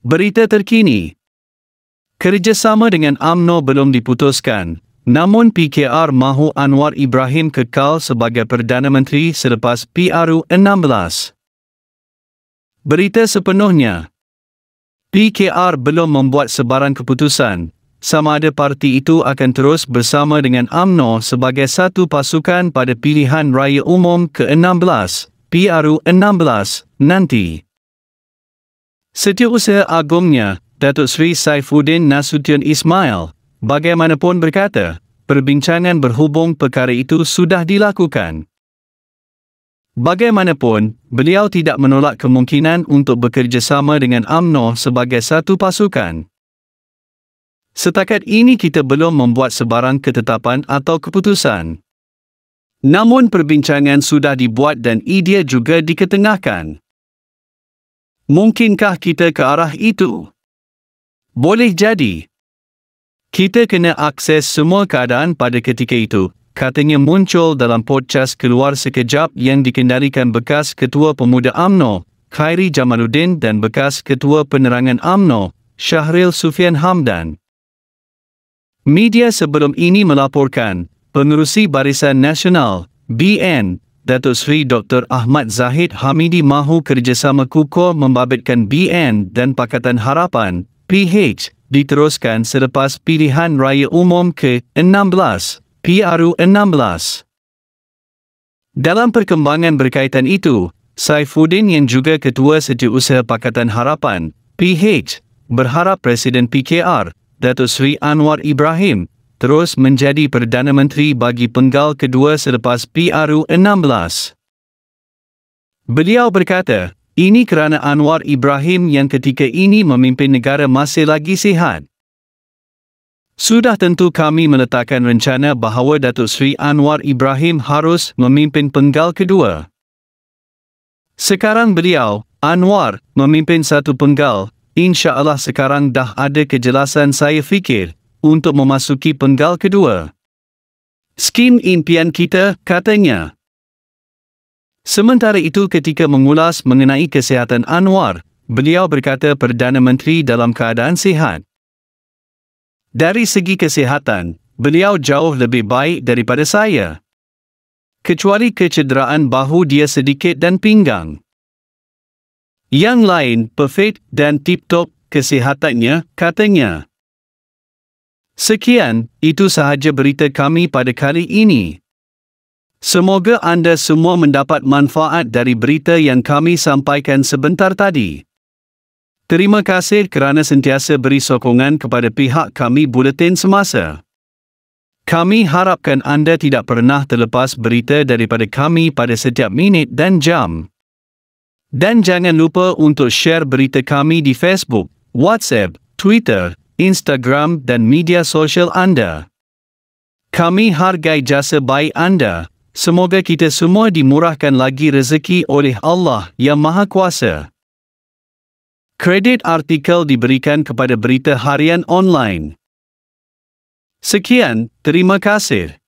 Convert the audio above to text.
Berita terkini. Kerjasama dengan AMNO belum diputuskan, namun PKR mahu Anwar Ibrahim kekal sebagai Perdana Menteri selepas PRU-16. Berita sepenuhnya. PKR belum membuat sebarang keputusan, sama ada parti itu akan terus bersama dengan AMNO sebagai satu pasukan pada pilihan raya umum ke-16, PRU-16, nanti. Setiausaha agungnya, Datuk Sri Saifuddin Nasution Ismail, bagaimanapun berkata, perbincangan berhubung perkara itu sudah dilakukan. Bagaimanapun, beliau tidak menolak kemungkinan untuk bekerjasama dengan AMNO sebagai satu pasukan. Setakat ini kita belum membuat sebarang ketetapan atau keputusan. Namun perbincangan sudah dibuat dan idea juga diketengahkan. Mungkinkah kita ke arah itu? Boleh jadi. Kita kena akses semua keadaan pada ketika itu, katanya muncul dalam podcast keluar sekejap yang dikendalikan bekas Ketua Pemuda AMNO, Khairi Jamaluddin dan bekas Ketua Penerangan AMNO, Syahril Sufian Hamdan. Media sebelum ini melaporkan, Pengerusi Barisan Nasional, BN, Datuk Sri Dr. Ahmad Zahid Hamidi mahu kerjasama KUKOR membabitkan BN dan Pakatan Harapan, PH, diteruskan selepas pilihan raya umum ke-16, PRU-16. Dalam perkembangan berkaitan itu, Saifuddin yang juga Ketua Setiausaha Pakatan Harapan, PH, berharap Presiden PKR, Datuk Sri Anwar Ibrahim, terus menjadi Perdana Menteri bagi penggal kedua selepas PRU-16. Beliau berkata, ini kerana Anwar Ibrahim yang ketika ini memimpin negara masih lagi sihat. Sudah tentu kami meletakkan rencana bahawa Datuk Sri Anwar Ibrahim harus memimpin penggal kedua. Sekarang beliau, Anwar, memimpin satu penggal, insya Allah sekarang dah ada kejelasan saya fikir, untuk memasuki penggal kedua. Skim impian kita, katanya. Sementara itu ketika mengulas mengenai kesihatan Anwar, beliau berkata Perdana Menteri dalam keadaan sihat. Dari segi kesihatan, beliau jauh lebih baik daripada saya. Kecuali kecederaan bahu dia sedikit dan pinggang. Yang lain, perfect dan tip-top kesihatannya, katanya. Sekian, itu sahaja berita kami pada kali ini. Semoga anda semua mendapat manfaat dari berita yang kami sampaikan sebentar tadi. Terima kasih kerana sentiasa beri sokongan kepada pihak kami buletin semasa. Kami harapkan anda tidak pernah terlepas berita daripada kami pada setiap minit dan jam. Dan jangan lupa untuk share berita kami di Facebook, WhatsApp, Twitter Instagram dan media sosial anda. Kami hargai jasa baik anda. Semoga kita semua dimurahkan lagi rezeki oleh Allah Yang Maha Kuasa. Kredit artikel diberikan kepada Berita Harian Online. Sekian, terima kasih.